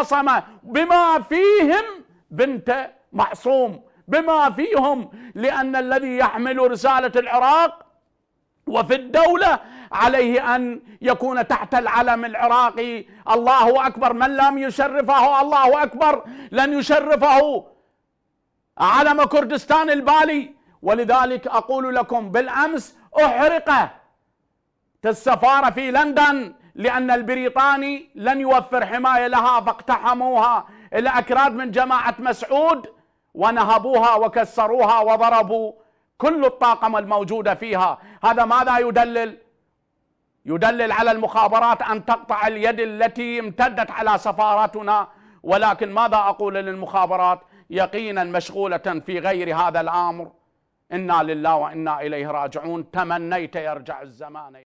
عصمة بما فيهم بنت معصوم بما فيهم لأن الذي يحمل رسالة العراق وفي الدولة عليه أن يكون تحت العلم العراقي الله أكبر من لم يشرفه الله أكبر لن يشرفه علم كردستان البالي ولذلك أقول لكم بالأمس أحرق السفارة في لندن لأن البريطاني لن يوفر حماية لها فاقتحموها إلى أكراد من جماعة مسعود ونهبوها وكسروها وضربوا كل الطاقم الموجودة فيها هذا ماذا يدلل؟ يدلل على المخابرات أن تقطع اليد التي امتدت على سفارتنا ولكن ماذا أقول للمخابرات يقينا مشغولة في غير هذا الأمر إنا لله وإنا إليه راجعون تمنيت يرجع الزمان